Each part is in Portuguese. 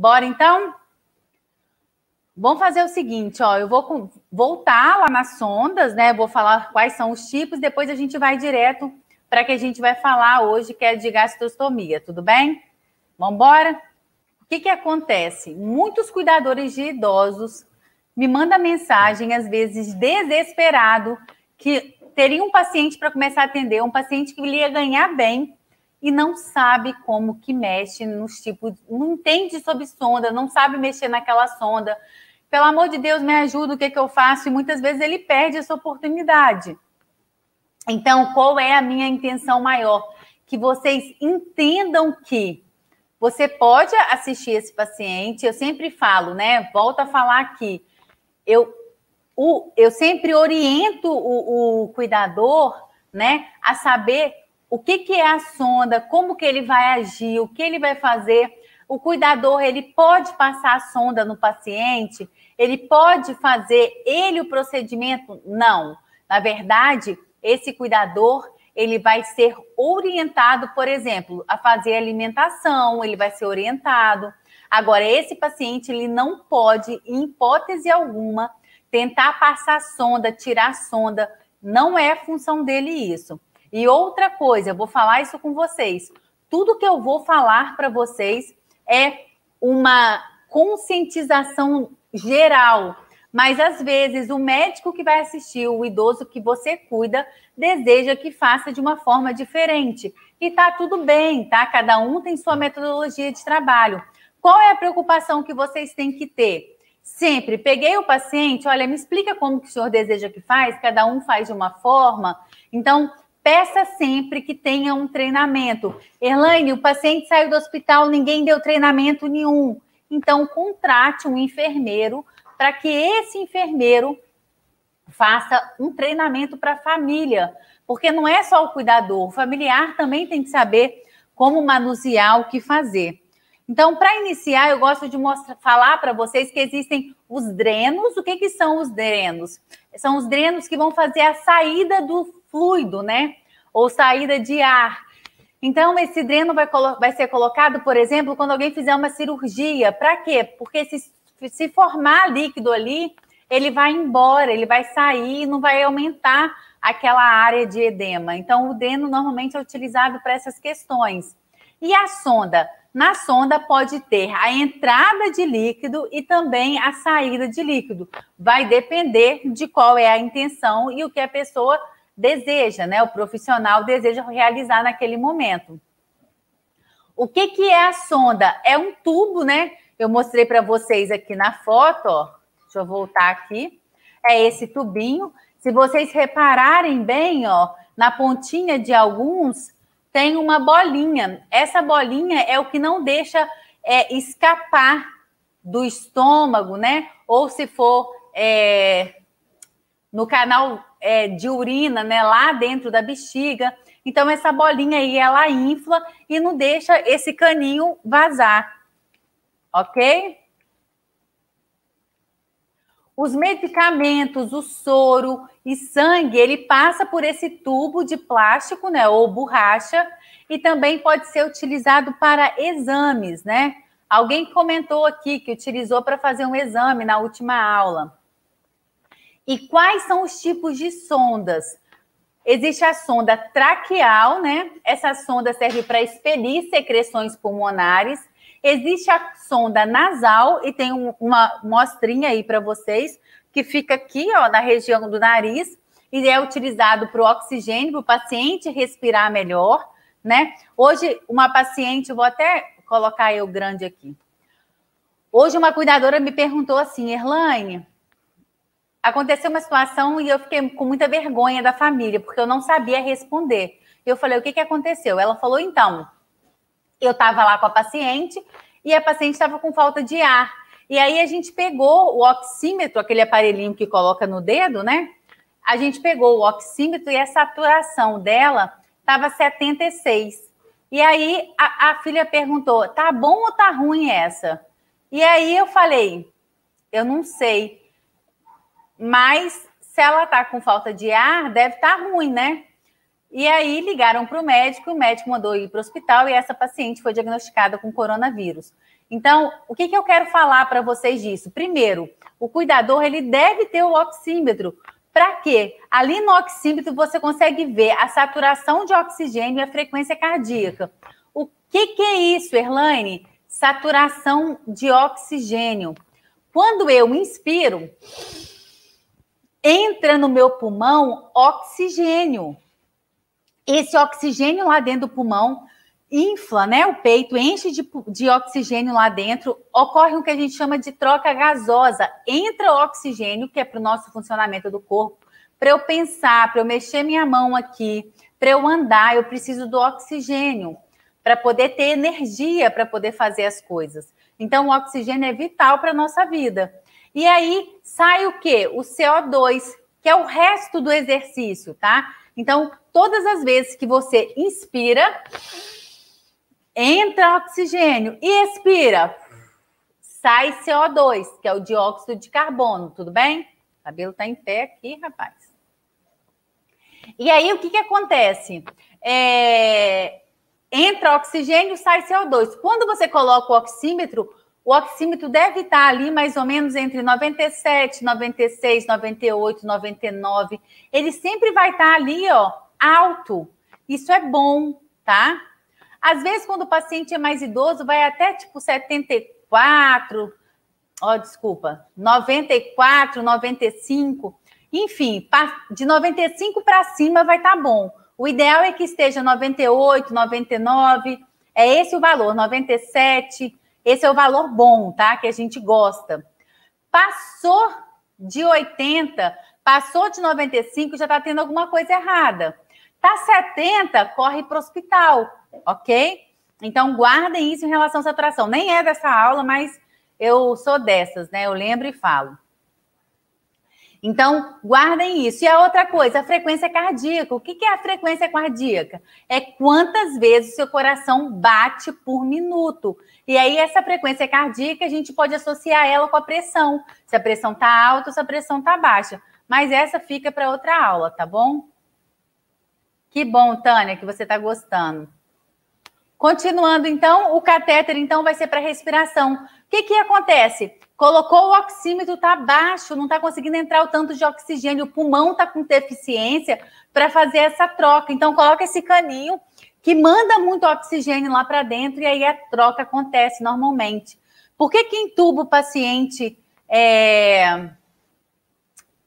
Bora então? Vamos fazer o seguinte, ó, eu vou voltar lá nas sondas, né? Vou falar quais são os tipos, depois a gente vai direto para que a gente vai falar hoje que é de gastrostomia, tudo bem? Vamos embora? O que que acontece? Muitos cuidadores de idosos me mandam mensagem às vezes desesperado que teria um paciente para começar a atender, um paciente que ele ia ganhar bem, e não sabe como que mexe nos tipos, não entende sobre sonda, não sabe mexer naquela sonda. Pelo amor de Deus, me ajuda, o que, é que eu faço? E muitas vezes ele perde essa oportunidade. Então, qual é a minha intenção maior? Que vocês entendam que você pode assistir esse paciente, eu sempre falo, né? Volto a falar aqui. Eu, o, eu sempre oriento o, o cuidador, né, a saber o que, que é a sonda, como que ele vai agir, o que ele vai fazer. O cuidador ele pode passar a sonda no paciente, ele pode fazer ele o procedimento? Não. Na verdade, esse cuidador ele vai ser orientado, por exemplo, a fazer alimentação, ele vai ser orientado. Agora, esse paciente ele não pode, em hipótese alguma, tentar passar sonda, tirar sonda. Não é função dele isso. E outra coisa, eu vou falar isso com vocês. Tudo que eu vou falar para vocês é uma conscientização geral. Mas às vezes o médico que vai assistir, o idoso que você cuida, deseja que faça de uma forma diferente. E tá tudo bem, tá? Cada um tem sua metodologia de trabalho. Qual é a preocupação que vocês têm que ter? Sempre peguei o paciente, olha, me explica como que o senhor deseja que faz, cada um faz de uma forma. Então, Peça sempre que tenha um treinamento. Erlaine, o paciente saiu do hospital, ninguém deu treinamento nenhum. Então, contrate um enfermeiro para que esse enfermeiro faça um treinamento para a família. Porque não é só o cuidador, o familiar também tem que saber como manusear o que fazer. Então, para iniciar, eu gosto de mostrar, falar para vocês que existem os drenos. O que, que são os drenos? São os drenos que vão fazer a saída do fluido, né? ou saída de ar. Então, esse dreno vai, vai ser colocado, por exemplo, quando alguém fizer uma cirurgia. Para quê? Porque se, se formar líquido ali, ele vai embora, ele vai sair e não vai aumentar aquela área de edema. Então, o dreno normalmente é utilizado para essas questões. E a sonda? Na sonda pode ter a entrada de líquido e também a saída de líquido. Vai depender de qual é a intenção e o que a pessoa deseja, né? O profissional deseja realizar naquele momento. O que, que é a sonda? É um tubo, né? Eu mostrei para vocês aqui na foto, ó. Deixa eu voltar aqui. É esse tubinho. Se vocês repararem bem, ó, na pontinha de alguns tem uma bolinha. Essa bolinha é o que não deixa é, escapar do estômago, né? Ou se for é, no canal é, de urina, né, lá dentro da bexiga. Então, essa bolinha aí, ela infla e não deixa esse caninho vazar, ok? Os medicamentos, o soro e sangue, ele passa por esse tubo de plástico, né, ou borracha, e também pode ser utilizado para exames, né? Alguém comentou aqui que utilizou para fazer um exame na última aula. E quais são os tipos de sondas? Existe a sonda traqueal, né? Essa sonda serve para expelir secreções pulmonares. Existe a sonda nasal, e tem um, uma mostrinha aí para vocês, que fica aqui, ó, na região do nariz, e é utilizado para o oxigênio, para o paciente respirar melhor, né? Hoje, uma paciente, vou até colocar eu grande aqui. Hoje, uma cuidadora me perguntou assim, Erlaine, aconteceu uma situação e eu fiquei com muita vergonha da família, porque eu não sabia responder. Eu falei, o que, que aconteceu? Ela falou, então, eu estava lá com a paciente e a paciente estava com falta de ar. E aí a gente pegou o oxímetro, aquele aparelhinho que coloca no dedo, né? A gente pegou o oxímetro e a saturação dela estava 76. E aí a, a filha perguntou: tá bom ou tá ruim essa? E aí eu falei: eu não sei. Mas se ela está com falta de ar, deve estar tá ruim, né? E aí ligaram para o médico, o médico mandou ir para o hospital e essa paciente foi diagnosticada com coronavírus. Então, o que, que eu quero falar para vocês disso? Primeiro, o cuidador ele deve ter o oxímetro. Para quê? Ali no oxímetro você consegue ver a saturação de oxigênio e a frequência cardíaca. O que, que é isso, Erlaine? Saturação de oxigênio. Quando eu inspiro, entra no meu pulmão oxigênio. Esse oxigênio lá dentro do pulmão infla, né? O peito enche de, de oxigênio lá dentro, ocorre o que a gente chama de troca gasosa. Entra oxigênio, que é para o nosso funcionamento do corpo, para eu pensar, para eu mexer minha mão aqui, para eu andar, eu preciso do oxigênio para poder ter energia para poder fazer as coisas. Então, o oxigênio é vital para a nossa vida. E aí sai o quê? O CO2, que é o resto do exercício, tá? Então, todas as vezes que você inspira, entra oxigênio e expira, sai CO2, que é o dióxido de carbono, tudo bem? O cabelo tá em pé aqui, rapaz. E aí, o que que acontece? É... Entra oxigênio, sai CO2. Quando você coloca o oxímetro, o oxímetro deve estar ali mais ou menos entre 97, 96, 98, 99. Ele sempre vai estar ali, ó, alto. Isso é bom, tá? Às vezes, quando o paciente é mais idoso, vai até tipo 74, ó, desculpa, 94, 95. Enfim, de 95 para cima vai estar bom. O ideal é que esteja 98, 99. É esse o valor, 97. Esse é o valor bom, tá? Que a gente gosta. Passou de 80, passou de 95, já está tendo alguma coisa errada. Tá 70, corre para o hospital, ok? Então guardem isso em relação à saturação. Nem é dessa aula, mas eu sou dessas, né? Eu lembro e falo. Então, guardem isso. E a outra coisa, a frequência cardíaca. O que é a frequência cardíaca? É quantas vezes o seu coração bate por minuto. E aí, essa frequência cardíaca, a gente pode associar ela com a pressão. Se a pressão está alta ou se a pressão está baixa. Mas essa fica para outra aula, tá bom? Que bom, Tânia, que você está gostando. Continuando, então, o catéter, então, vai ser para respiração. O que, que acontece? Colocou o oxímetro, está baixo, não está conseguindo entrar o tanto de oxigênio, o pulmão está com deficiência para fazer essa troca. Então, coloca esse caninho que manda muito oxigênio lá para dentro e aí a troca acontece normalmente. Por que, que entuba o paciente é,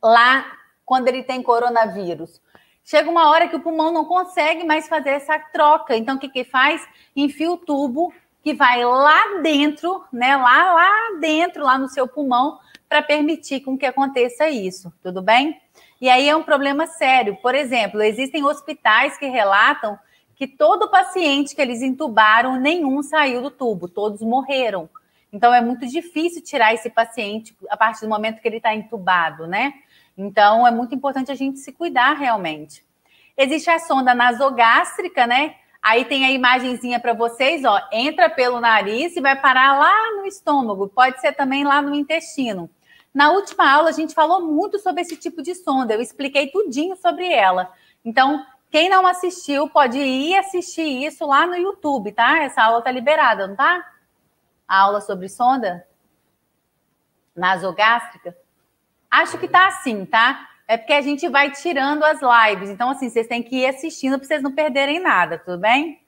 lá quando ele tem coronavírus? Chega uma hora que o pulmão não consegue mais fazer essa troca. Então, o que, que faz? Enfia o tubo que vai lá dentro, né? Lá, lá dentro, lá no seu pulmão, para permitir com que aconteça isso, tudo bem? E aí é um problema sério. Por exemplo, existem hospitais que relatam que todo paciente que eles intubaram, nenhum saiu do tubo, todos morreram. Então é muito difícil tirar esse paciente a partir do momento que ele está intubado, né? Então é muito importante a gente se cuidar realmente. Existe a sonda nasogástrica, né? Aí tem a imagenzinha para vocês, ó, entra pelo nariz e vai parar lá no estômago, pode ser também lá no intestino. Na última aula a gente falou muito sobre esse tipo de sonda, eu expliquei tudinho sobre ela. Então, quem não assistiu pode ir assistir isso lá no YouTube, tá? Essa aula tá liberada, não tá? A aula sobre sonda nasogástrica. Acho que tá assim, tá? É porque a gente vai tirando as lives. Então, assim, vocês têm que ir assistindo para vocês não perderem nada, tudo bem?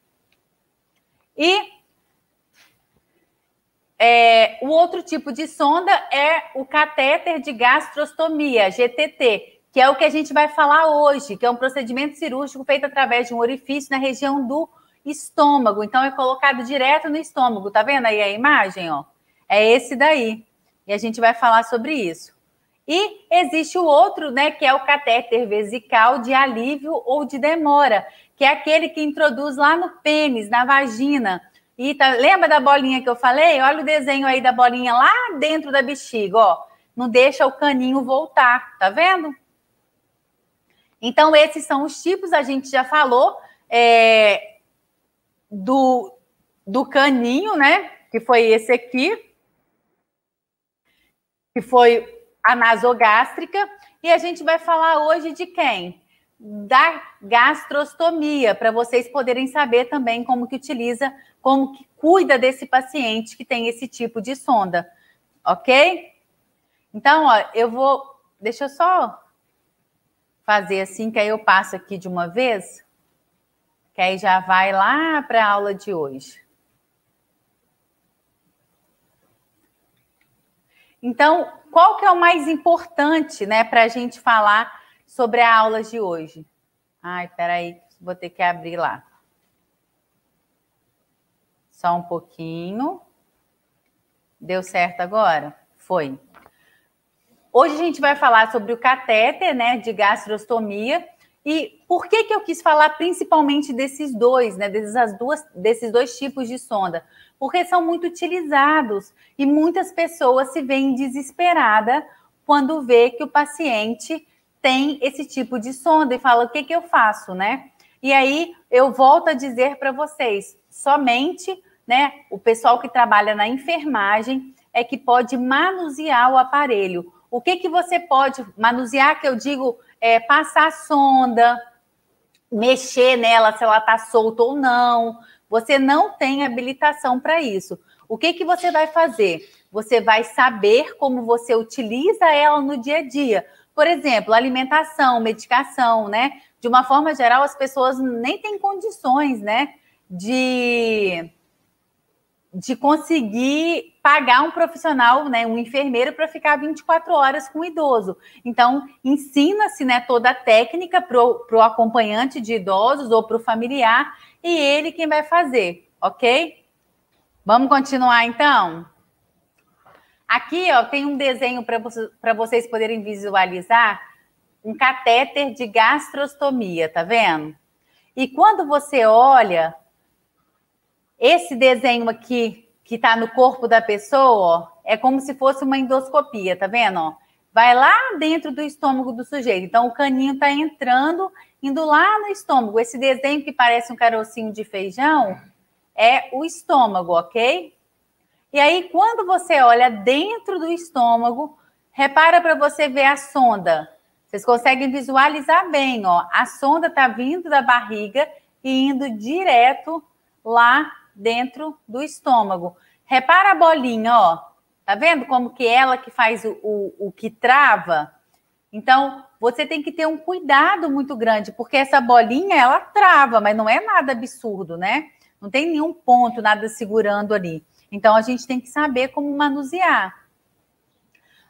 E é, o outro tipo de sonda é o catéter de gastrostomia, GTT que é o que a gente vai falar hoje, que é um procedimento cirúrgico feito através de um orifício na região do estômago. Então é colocado direto no estômago, tá vendo aí a imagem, ó? É esse daí. E a gente vai falar sobre isso. E existe o outro, né, que é o catéter vesical de alívio ou de demora, que é aquele que introduz lá no pênis, na vagina. E tá, lembra da bolinha que eu falei? Olha o desenho aí da bolinha lá dentro da bexiga, ó. Não deixa o caninho voltar, tá vendo? Então, esses são os tipos, a gente já falou é, do, do caninho, né? Que foi esse aqui, que foi a nasogástrica. E a gente vai falar hoje de quem? Da gastrostomia, para vocês poderem saber também como que utiliza, como que cuida desse paciente que tem esse tipo de sonda, ok? Então, ó, eu vou. Deixa eu só fazer assim, que aí eu passo aqui de uma vez, que aí já vai lá para a aula de hoje. Então, qual que é o mais importante, né, para a gente falar sobre a aula de hoje? Ai, peraí, vou ter que abrir lá. Só um pouquinho. Deu certo agora? Foi. Hoje a gente vai falar sobre o catéter, né, de gastrostomia. E por que que eu quis falar principalmente desses dois, né, dessas duas, desses dois tipos de sonda? Porque são muito utilizados e muitas pessoas se veem desesperada quando vê que o paciente tem esse tipo de sonda e fala: "O que que eu faço?", né? E aí eu volto a dizer para vocês, somente, né, o pessoal que trabalha na enfermagem é que pode manusear o aparelho. O que, que você pode manusear, que eu digo, é, passar sonda, mexer nela se ela está solta ou não. Você não tem habilitação para isso. O que, que você vai fazer? Você vai saber como você utiliza ela no dia a dia. Por exemplo, alimentação, medicação, né? De uma forma geral, as pessoas nem têm condições, né? De de conseguir pagar um profissional, né, um enfermeiro, para ficar 24 horas com o idoso. Então, ensina-se né, toda a técnica para o acompanhante de idosos ou para o familiar, e ele quem vai fazer, ok? Vamos continuar então? Aqui ó, tem um desenho para vocês, vocês poderem visualizar um catéter de gastrostomia, tá vendo? E quando você olha esse desenho aqui, que está no corpo da pessoa, é como se fosse uma endoscopia, tá vendo? Ó? Vai lá dentro do estômago do sujeito. Então, o caninho está entrando, indo lá no estômago. Esse desenho que parece um carocinho de feijão é o estômago, ok? E aí, quando você olha dentro do estômago, repara para você ver a sonda. Vocês conseguem visualizar bem, ó. A sonda está vindo da barriga e indo direto lá dentro do estômago. Repara a bolinha, ó. Tá vendo como que é ela que faz o, o, o que trava? Então, você tem que ter um cuidado muito grande, porque essa bolinha, ela trava, mas não é nada absurdo, né? Não tem nenhum ponto, nada segurando ali. Então, a gente tem que saber como manusear.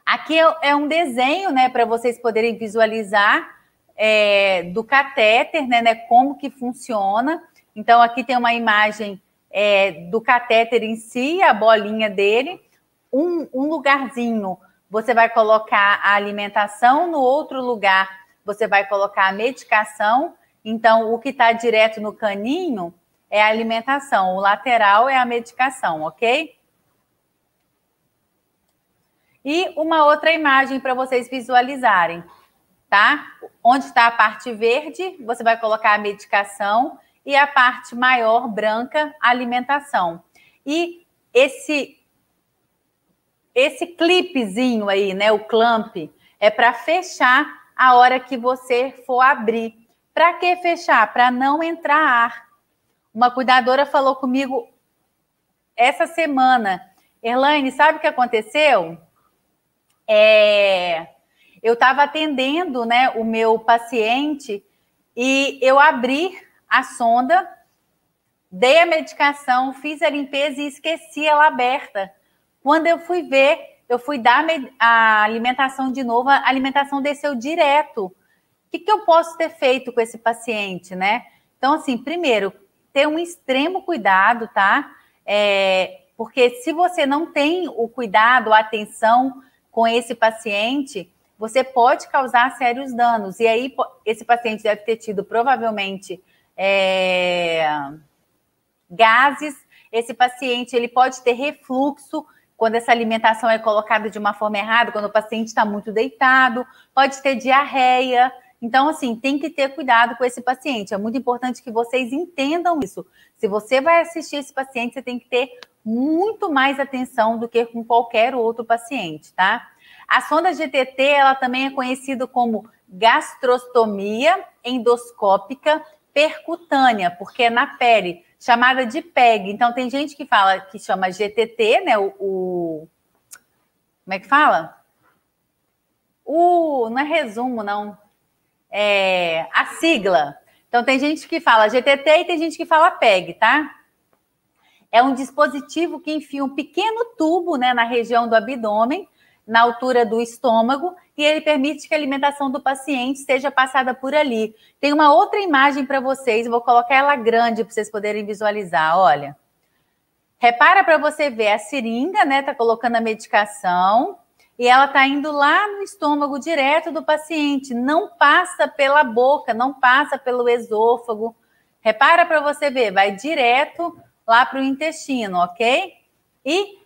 Aqui é, é um desenho, né, para vocês poderem visualizar é, do catéter, né, né, como que funciona. Então, aqui tem uma imagem é, do catéter em si, a bolinha dele, um, um lugarzinho você vai colocar a alimentação, no outro lugar você vai colocar a medicação. Então, o que está direto no caninho é a alimentação, o lateral é a medicação, ok? E uma outra imagem para vocês visualizarem, tá? Onde está a parte verde, você vai colocar a medicação e a parte maior branca, alimentação. E esse esse clipezinho aí, né, o clamp, é para fechar a hora que você for abrir. Para que fechar? Para não entrar ar. Uma cuidadora falou comigo essa semana, Erlaine, sabe o que aconteceu? É, eu estava atendendo, né, o meu paciente e eu abri a sonda, dei a medicação, fiz a limpeza e esqueci ela aberta. Quando eu fui ver, eu fui dar a alimentação de novo, a alimentação desceu direto. O que, que eu posso ter feito com esse paciente, né? Então, assim, primeiro, ter um extremo cuidado, tá? É, porque se você não tem o cuidado, a atenção com esse paciente, você pode causar sérios danos. E aí, esse paciente deve ter tido provavelmente é, gases. Esse paciente ele pode ter refluxo quando essa alimentação é colocada de uma forma errada, quando o paciente está muito deitado, pode ter diarreia. Então, assim, tem que ter cuidado com esse paciente. É muito importante que vocês entendam isso. Se você vai assistir esse paciente, você tem que ter muito mais atenção do que com qualquer outro paciente, tá? A sonda GTT, ela também é conhecida como gastrostomia endoscópica percutânea, porque é na pele, chamada de PEG. Então tem gente que fala que chama GTT, né? O, o como é que fala? O não é resumo não, é a sigla. Então tem gente que fala GTT e tem gente que fala PEG, tá? É um dispositivo que enfia um pequeno tubo, né, na região do abdômen na altura do estômago e ele permite que a alimentação do paciente seja passada por ali. Tem uma outra imagem para vocês, vou colocar ela grande para vocês poderem visualizar. Olha, repara para você ver a seringa, né? Tá colocando a medicação e ela tá indo lá no estômago direto do paciente, não passa pela boca, não passa pelo esôfago. Repara para você ver, vai direto lá para o intestino, ok? E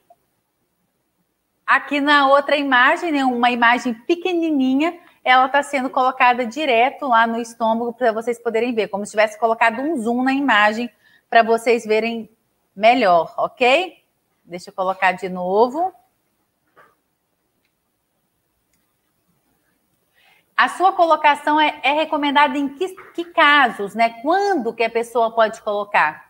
Aqui na outra imagem, né, uma imagem pequenininha, ela está sendo colocada direto lá no estômago para vocês poderem ver, como se tivesse colocado um zoom na imagem para vocês verem melhor, ok? Deixa eu colocar de novo. A sua colocação é, é recomendada em que, que casos, né? Quando que a pessoa pode colocar?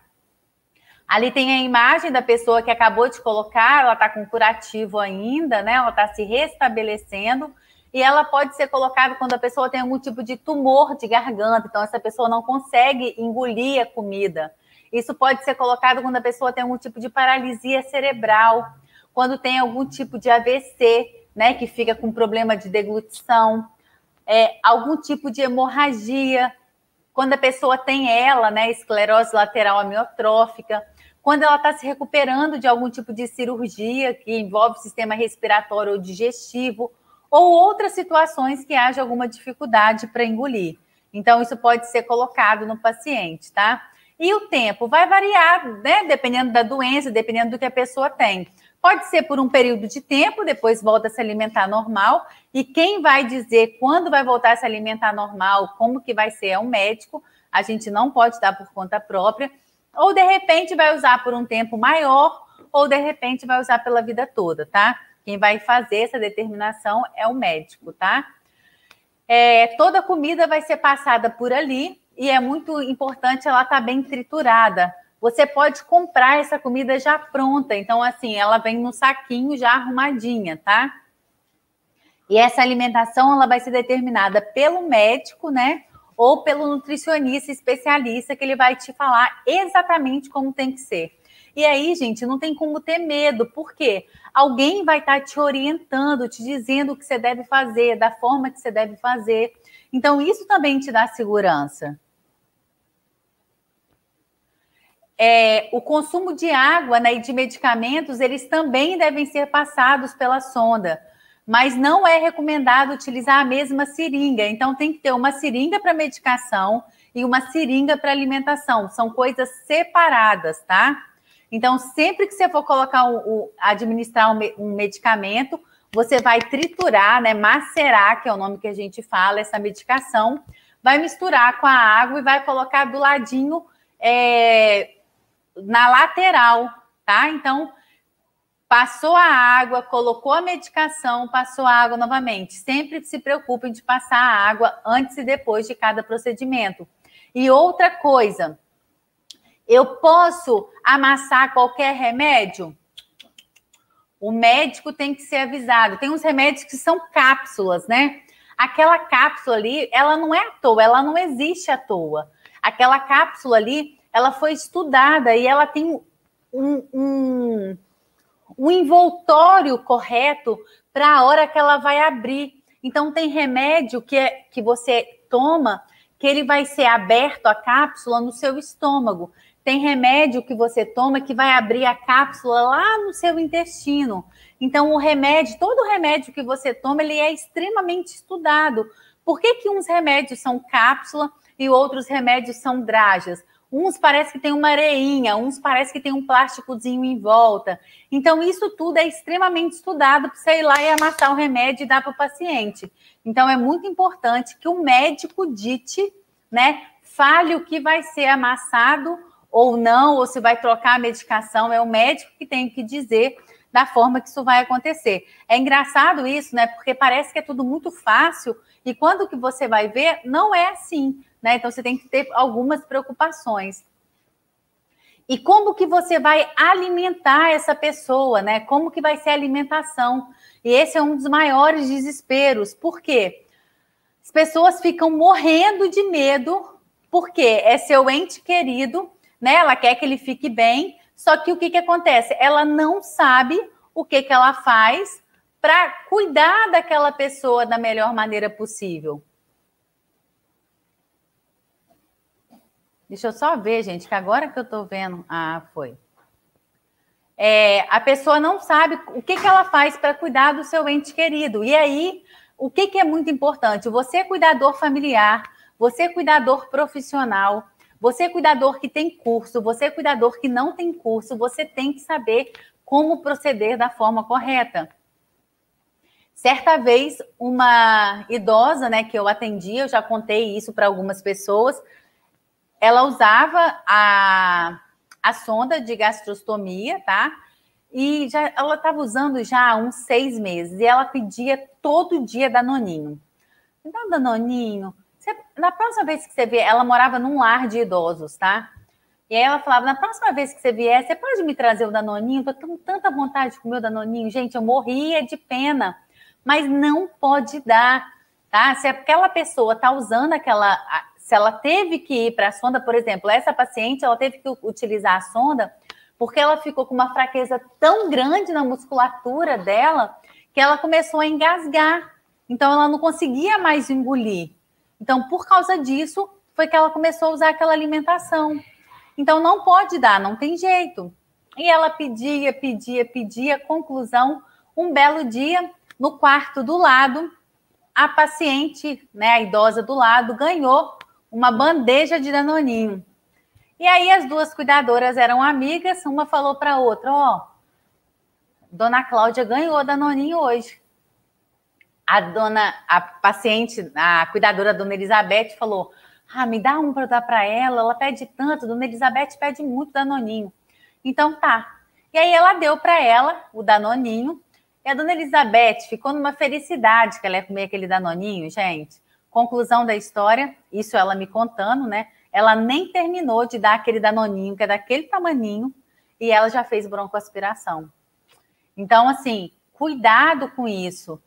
Ali tem a imagem da pessoa que acabou de colocar, ela está com curativo ainda, né? Ela está se restabelecendo e ela pode ser colocada quando a pessoa tem algum tipo de tumor de garganta, então essa pessoa não consegue engolir a comida. Isso pode ser colocado quando a pessoa tem algum tipo de paralisia cerebral, quando tem algum tipo de AVC, né, que fica com problema de deglutição, é, algum tipo de hemorragia, quando a pessoa tem ela, né, esclerose lateral amiotrófica quando ela está se recuperando de algum tipo de cirurgia que envolve o sistema respiratório ou digestivo, ou outras situações que haja alguma dificuldade para engolir. Então, isso pode ser colocado no paciente, tá? E o tempo vai variar, né? Dependendo da doença, dependendo do que a pessoa tem. Pode ser por um período de tempo, depois volta a se alimentar normal. E quem vai dizer quando vai voltar a se alimentar normal, como que vai ser, é um médico. A gente não pode dar por conta própria ou de repente vai usar por um tempo maior, ou de repente vai usar pela vida toda, tá? Quem vai fazer essa determinação é o médico, tá? É, toda comida vai ser passada por ali e é muito importante ela estar tá bem triturada. Você pode comprar essa comida já pronta, então assim, ela vem no saquinho já arrumadinha, tá? E essa alimentação ela vai ser determinada pelo médico, né? ou pelo nutricionista especialista que ele vai te falar exatamente como tem que ser. E aí, gente, não tem como ter medo, porque alguém vai estar tá te orientando, te dizendo o que você deve fazer, da forma que você deve fazer. Então, isso também te dá segurança. É, o consumo de água né, e de medicamentos, eles também devem ser passados pela sonda mas não é recomendado utilizar a mesma seringa. Então, tem que ter uma seringa para medicação e uma seringa para alimentação. São coisas separadas, tá? Então, sempre que você for colocar o, o administrar um, um, medicamento, você vai triturar, né, macerar, que é o nome que a gente fala, essa medicação, vai misturar com a água e vai colocar do ladinho é, na lateral, tá? Então, Passou a água, colocou a medicação, passou a água novamente. Sempre se preocupem de passar a água antes e depois de cada procedimento. E outra coisa, eu posso amassar qualquer remédio? O médico tem que ser avisado. Tem uns remédios que são cápsulas, né? Aquela cápsula ali, ela não é à toa, ela não existe à toa. Aquela cápsula ali, ela foi estudada e ela tem um, um o envoltório correto para a hora que ela vai abrir. Então tem remédio que, é, que você toma que ele vai ser aberto a cápsula no seu estômago. Tem remédio que você toma que vai abrir a cápsula lá no seu intestino. Então o remédio, todo remédio que você toma, ele é extremamente estudado. Por que, que uns remédios são cápsula e outros remédios são drajas? Uns parece que tem uma areinha, uns parece que tem um plásticozinho em volta. Então, isso tudo é extremamente estudado para você ir lá e amassar o remédio e dar para o paciente. Então, é muito importante que o médico dite, né? Fale o que vai ser amassado ou não, ou se vai trocar a medicação. É o médico que tem que dizer da forma que isso vai acontecer. É engraçado isso, né? Porque parece que é tudo muito fácil e quando que você vai ver, não é assim, né? Então você tem que ter algumas preocupações. E como que você vai alimentar essa pessoa, né? Como que vai ser a alimentação? E esse é um dos maiores desesperos. Por quê? As pessoas ficam morrendo de medo, porque é seu ente querido, né? Ela quer que ele fique bem, só que o que, que acontece? Ela não sabe o que, que ela faz para cuidar daquela pessoa da melhor maneira possível. Deixa eu só ver, gente, que agora que eu estou vendo. Ah, foi. É, a pessoa não sabe o que, que ela faz para cuidar do seu ente querido. E aí, o que, que é muito importante? Você é cuidador familiar, você é cuidador profissional, você é cuidador que tem curso, você é cuidador que não tem curso, você tem que saber como proceder da forma correta. Certa vez, uma idosa, né, que eu atendi, eu já contei isso para algumas pessoas, ela usava a, a sonda de gastrostomia, tá? E já, ela estava usando já há uns seis meses e ela pedia todo dia danoninho. Então, danoninho, na próxima vez que você vier, ela morava num lar de idosos, tá? E aí ela falava, na próxima vez que você vier, você pode me trazer o danoninho? Tô com tanta vontade de comer o danoninho. Gente, eu morria de pena mas não pode dar, tá? Se aquela pessoa tá usando aquela. Se ela teve que ir para a sonda, por exemplo, essa paciente, ela teve que utilizar a sonda porque ela ficou com uma fraqueza tão grande na musculatura dela que ela começou a engasgar. Então, ela não conseguia mais engolir. Então, por causa disso, foi que ela começou a usar aquela alimentação. Então, não pode dar, não tem jeito. E ela pedia, pedia, pedia. Conclusão: um belo dia, no quarto do lado, a paciente, né, a idosa do lado, ganhou uma bandeja de danoninho. E aí as duas cuidadoras eram amigas, uma falou para a outra, ó, oh, dona Cláudia ganhou danoninho hoje. A dona, a paciente, a cuidadora dona Elizabeth falou, ah, me dá um para dar para ela, ela pede tanto, dona Elizabeth pede muito danoninho. Então tá. E aí ela deu para ela o danoninho e é a dona Elizabeth ficou numa felicidade que ela ia é comer aquele danoninho, gente. Conclusão da história, isso ela me contando, né? Ela nem terminou de dar aquele danoninho, que é daquele tamaninho, e ela já fez broncoaspiração. Então, assim, cuidado com isso.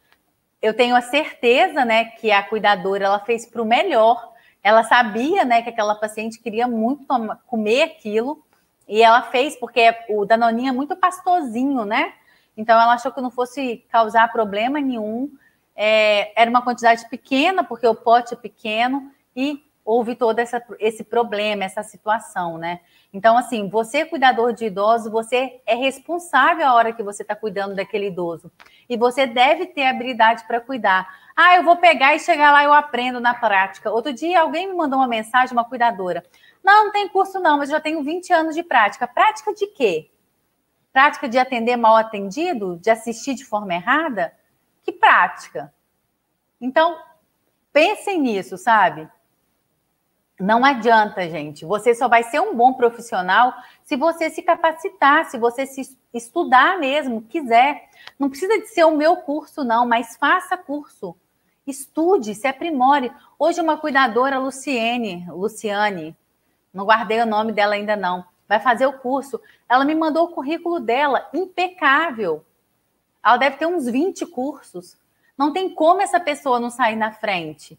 Eu tenho a certeza, né, que a cuidadora ela fez para o melhor. Ela sabia, né, que aquela paciente queria muito comer aquilo e ela fez porque o danoninho é muito pastosinho, né? Então, ela achou que não fosse causar problema nenhum. É, era uma quantidade pequena, porque o pote é pequeno, e houve todo essa, esse problema, essa situação, né? Então, assim, você, é cuidador de idoso, você é responsável a hora que você está cuidando daquele idoso. E você deve ter habilidade para cuidar. Ah, eu vou pegar e chegar lá, eu aprendo na prática. Outro dia, alguém me mandou uma mensagem, uma cuidadora. Não, não tem curso não, mas eu já tenho 20 anos de prática. Prática de quê? Prática de atender mal atendido? De assistir de forma errada? Que prática? Então, pensem nisso, sabe? Não adianta, gente. Você só vai ser um bom profissional se você se capacitar, se você se estudar mesmo, quiser. Não precisa de ser o meu curso, não, mas faça curso. Estude, se aprimore. Hoje, uma cuidadora, Luciene, Luciane, não guardei o nome dela ainda, não vai fazer o curso. Ela me mandou o currículo dela, impecável. Ela deve ter uns 20 cursos. Não tem como essa pessoa não sair na frente.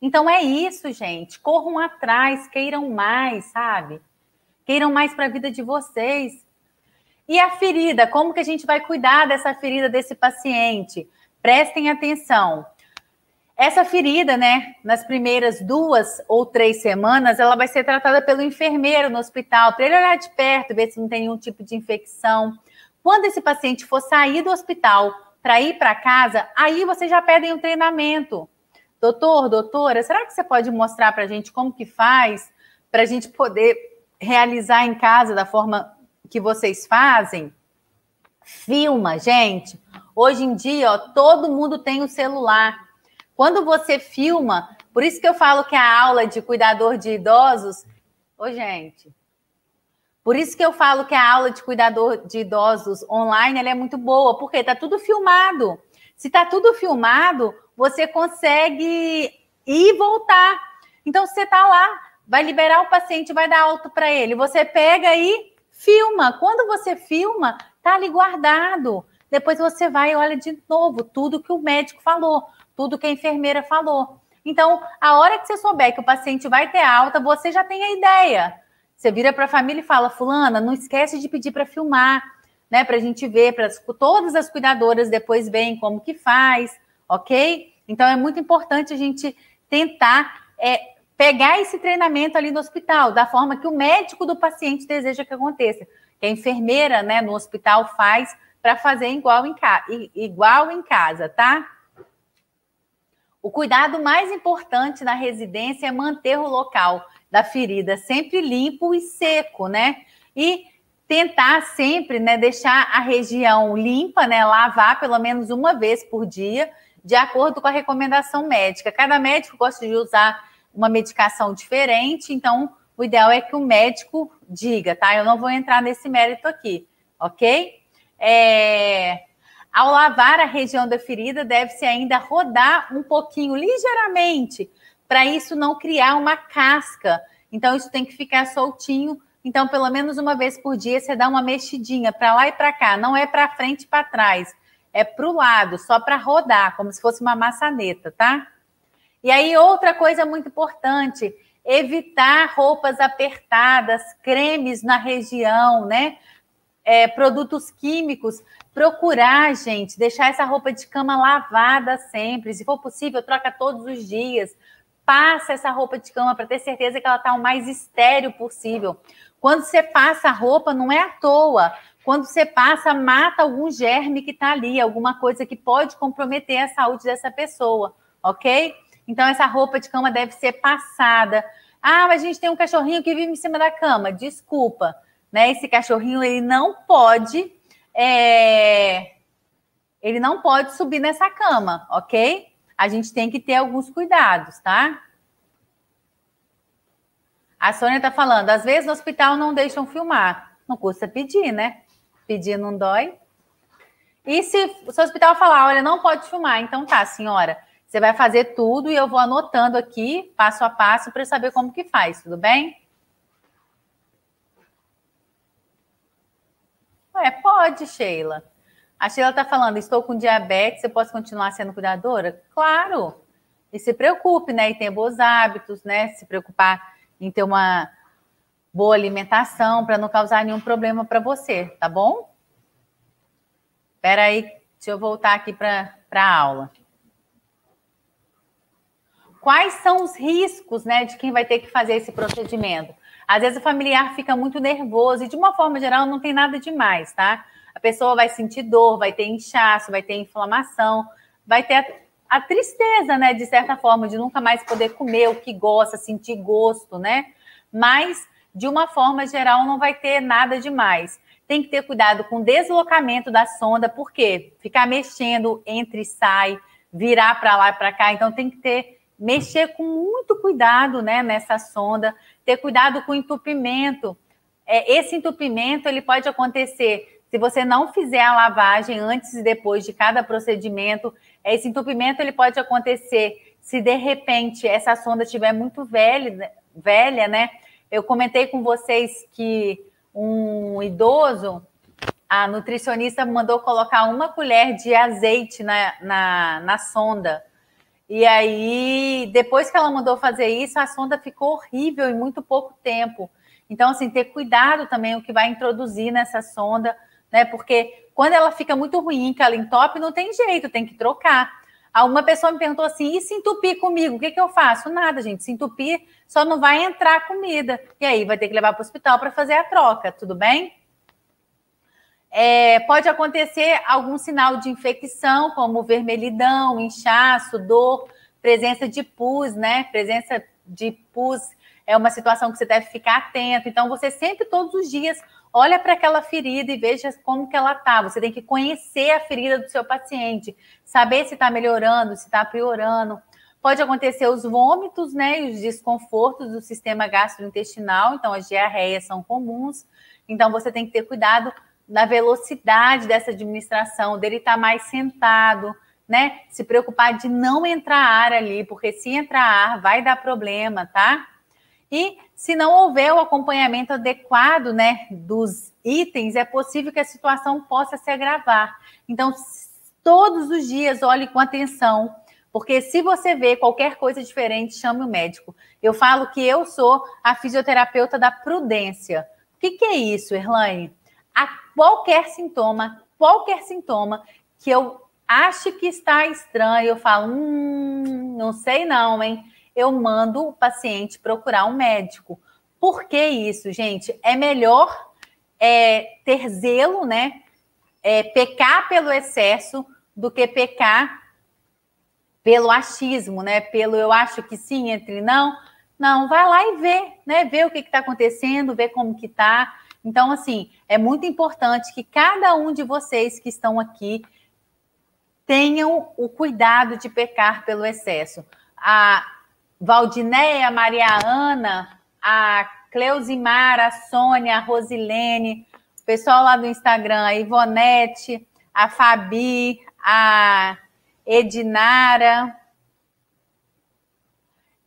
Então é isso, gente. Corram atrás, queiram mais, sabe? Queiram mais para a vida de vocês. E a ferida, como que a gente vai cuidar dessa ferida desse paciente? Prestem atenção. Essa ferida, né, nas primeiras duas ou três semanas, ela vai ser tratada pelo enfermeiro no hospital, para ele olhar de perto, ver se não tem nenhum tipo de infecção. Quando esse paciente for sair do hospital para ir para casa, aí vocês já pedem um treinamento. Doutor, doutora, será que você pode mostrar para a gente como que faz para a gente poder realizar em casa da forma que vocês fazem? Filma, gente. Hoje em dia, ó, todo mundo tem o um celular. Quando você filma, por isso que eu falo que a aula de cuidador de idosos. Ô, gente. Por isso que eu falo que a aula de cuidador de idosos online é muito boa, porque está tudo filmado. Se está tudo filmado, você consegue ir e voltar. Então, você está lá, vai liberar o paciente, vai dar alto para ele. Você pega e filma. Quando você filma, tá ali guardado. Depois você vai e olha de novo tudo que o médico falou tudo que a enfermeira falou. Então, a hora que você souber que o paciente vai ter alta, você já tem a ideia. Você vira para a família e fala: Fulana, não esquece de pedir para filmar, né? Para a gente ver, para todas as cuidadoras depois veem como que faz, ok? Então, é muito importante a gente tentar é, pegar esse treinamento ali no hospital, da forma que o médico do paciente deseja que aconteça, que a enfermeira, né, no hospital faz para fazer igual em, igual em casa, tá? O cuidado mais importante na residência é manter o local da ferida sempre limpo e seco, né? E tentar sempre, né, deixar a região limpa, né, lavar pelo menos uma vez por dia, de acordo com a recomendação médica. Cada médico gosta de usar uma medicação diferente, então o ideal é que o médico diga, tá? Eu não vou entrar nesse mérito aqui, ok? É, ao lavar a região da ferida, deve-se ainda rodar um pouquinho, ligeiramente, para isso não criar uma casca. Então, isso tem que ficar soltinho. Então, pelo menos uma vez por dia, você dá uma mexidinha para lá e para cá. Não é para frente e para trás. É para o lado, só para rodar, como se fosse uma maçaneta, tá? E aí, outra coisa muito importante, evitar roupas apertadas, cremes na região, né? é, produtos químicos, procurar, gente, deixar essa roupa de cama lavada sempre. Se for possível, troca todos os dias. Passa essa roupa de cama para ter certeza que ela está o mais estéreo possível. Quando você passa a roupa, não é à toa. Quando você passa, mata algum germe que está ali, alguma coisa que pode comprometer a saúde dessa pessoa, ok? Então, essa roupa de cama deve ser passada. Ah, mas a gente tem um cachorrinho que vive em cima da cama. Desculpa né? Esse cachorrinho ele não pode, é... ele não pode subir nessa cama, ok? A gente tem que ter alguns cuidados, tá? A Sônia tá falando, às vezes no hospital não deixam filmar. Não custa pedir, né? Pedir não dói. E se, se o hospital falar, olha, não pode filmar, então tá, senhora. Você vai fazer tudo e eu vou anotando aqui, passo a passo, para saber como que faz, tudo bem? É, pode, Sheila. A Sheila está falando, estou com diabetes, eu posso continuar sendo cuidadora? Claro. E se preocupe, né? E tenha bons hábitos, né? Se preocupar em ter uma boa alimentação para não causar nenhum problema para você, tá bom? Espera aí, deixa eu voltar aqui para a aula. Quais são os riscos, né, de quem vai ter que fazer esse procedimento? Às vezes o familiar fica muito nervoso e, de uma forma geral, não tem nada demais, tá? A pessoa vai sentir dor, vai ter inchaço, vai ter inflamação, vai ter a, a tristeza, né, de certa forma, de nunca mais poder comer o que gosta, sentir gosto, né? Mas, de uma forma geral, não vai ter nada demais tem que ter cuidado com o deslocamento da sonda, porque ficar mexendo entre e sai, virar para lá e para cá, então tem que ter mexer com muito cuidado, né, nessa sonda ter cuidado com entupimento. É, esse entupimento ele pode acontecer se você não fizer a lavagem antes e depois de cada procedimento. É, esse entupimento ele pode acontecer se de repente essa sonda estiver muito velha, né, velha, né? Eu comentei com vocês que um idoso, a nutricionista mandou colocar uma colher de azeite na, na, na sonda e aí, depois que ela mandou fazer isso, a sonda ficou horrível em muito pouco tempo. Então, assim, ter cuidado também o que vai introduzir nessa sonda, né? Porque quando ela fica muito ruim, que ela entope, não tem jeito, tem que trocar. Ah, uma pessoa me perguntou assim: e se entupir comigo? O que, que eu faço? Nada, gente. Se entupir, só não vai entrar comida. E aí vai ter que levar para o hospital para fazer a troca, tudo bem? É, pode acontecer algum sinal de infecção, como vermelhidão, inchaço, dor, presença de pus, né? Presença de pus é uma situação que você deve ficar atento. Então, você sempre, todos os dias, olha para aquela ferida e veja como que ela tá. Você tem que conhecer a ferida do seu paciente, saber se está melhorando, se está piorando. Pode acontecer os vômitos, né, e os desconfortos do sistema gastrointestinal, então as diarreias são comuns. Então você tem que ter cuidado na velocidade dessa administração, dele estar tá mais sentado, né? Se preocupar de não entrar ar ali, porque se entrar ar vai dar problema, tá? E se não houver o acompanhamento adequado, né, dos itens, é possível que a situação possa se agravar. Então, todos os dias olhe com atenção, porque se você vê qualquer coisa diferente, chame o médico. Eu falo que eu sou a fisioterapeuta da prudência. O que, que é isso, Erlaine? A qualquer sintoma, qualquer sintoma que eu ache que está estranho, eu falo, hum, não sei não, hein? Eu mando o paciente procurar um médico. Por que isso, gente? É melhor é, ter zelo, né? É, pecar pelo excesso do que pecar pelo achismo, né? Pelo eu acho que sim, entre não. Não, vai lá e vê, né? Vê o que está acontecendo, vê como que está. Então, assim, é muito importante que cada um de vocês que estão aqui tenham o cuidado de pecar pelo excesso. A Valdinéia, a Maria Ana, a Cleusimar, a Sônia, a Rosilene, o pessoal lá do Instagram, a Ivonete, a Fabi, a Edinara,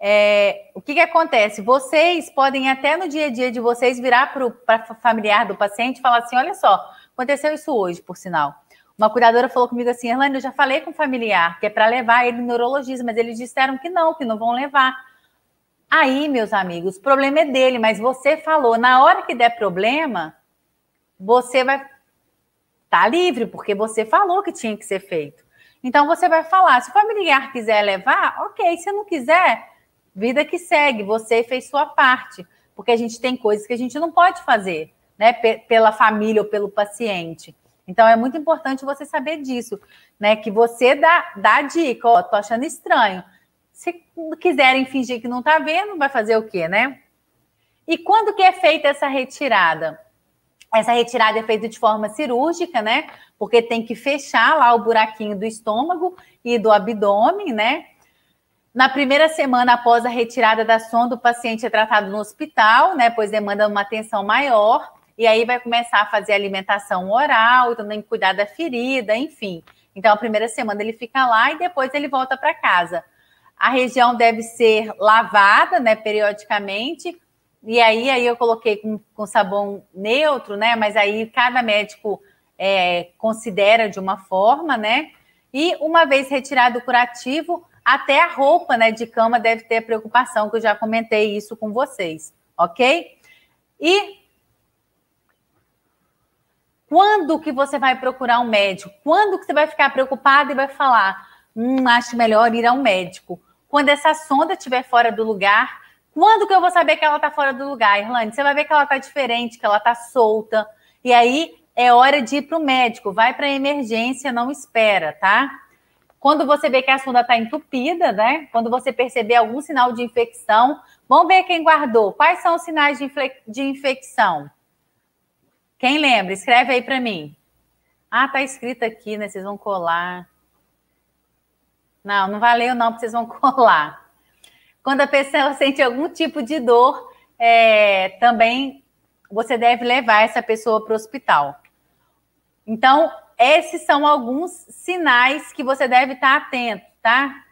é, o que, que acontece? Vocês podem até no dia a dia de vocês virar para o familiar do paciente e falar assim: olha só, aconteceu isso hoje, por sinal. Uma cuidadora falou comigo assim, Erlane, eu já falei com o familiar que é para levar ele no neurologista, mas eles disseram que não, que não vão levar. Aí, meus amigos, o problema é dele, mas você falou, na hora que der problema, você vai estar tá livre, porque você falou que tinha que ser feito. Então você vai falar, se o familiar quiser levar, ok, se não quiser, vida que segue, você fez sua parte, porque a gente tem coisas que a gente não pode fazer, né, pela família ou pelo paciente. Então é muito importante você saber disso, né, que você dá, dá dica, ó, oh, tô achando estranho. Se quiserem fingir que não tá vendo, vai fazer o quê, né? E quando que é feita essa retirada? Essa retirada é feita de forma cirúrgica, né? Porque tem que fechar lá o buraquinho do estômago e do abdômen, né? Na primeira semana após a retirada da sonda, o paciente é tratado no hospital, né? Pois demanda uma atenção maior. E aí vai começar a fazer alimentação oral, também cuidar da ferida, enfim. Então, a primeira semana ele fica lá e depois ele volta para casa. A região deve ser lavada, né, periodicamente. E aí, aí eu coloquei com, com sabão neutro, né? Mas aí cada médico é, considera de uma forma, né? E uma vez retirado o curativo, até a roupa né, de cama deve ter preocupação, que eu já comentei isso com vocês, ok? E quando que você vai procurar um médico? Quando que você vai ficar preocupado e vai falar, hum, acho melhor ir ao médico? Quando essa sonda estiver fora do lugar, quando que eu vou saber que ela está fora do lugar, Irlande? Você vai ver que ela está diferente, que ela está solta. E aí é hora de ir para o médico. Vai para a emergência, não espera, tá? Quando você vê que a sonda está entupida, né? Quando você perceber algum sinal de infecção, vamos ver quem guardou. Quais são os sinais de, de infecção? Quem lembra? Escreve aí para mim. Ah, tá escrito aqui, né? Vocês vão colar. Não, não valeu não, porque vocês vão colar. Quando a pessoa sente algum tipo de dor, é, também você deve levar essa pessoa para o hospital. Então, esses são alguns sinais que você deve estar atento, tá?